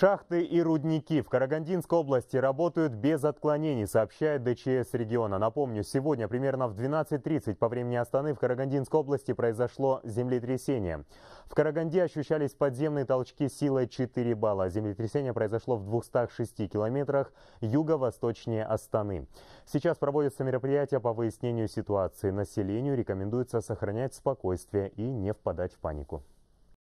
Шахты и рудники в Карагандинской области работают без отклонений, сообщает ДЧС региона. Напомню, сегодня примерно в 12.30 по времени Астаны в Карагандинской области произошло землетрясение. В Караганде ощущались подземные толчки силой 4 балла. Землетрясение произошло в 206 километрах юго-восточнее Астаны. Сейчас проводятся мероприятия по выяснению ситуации. Населению рекомендуется сохранять спокойствие и не впадать в панику.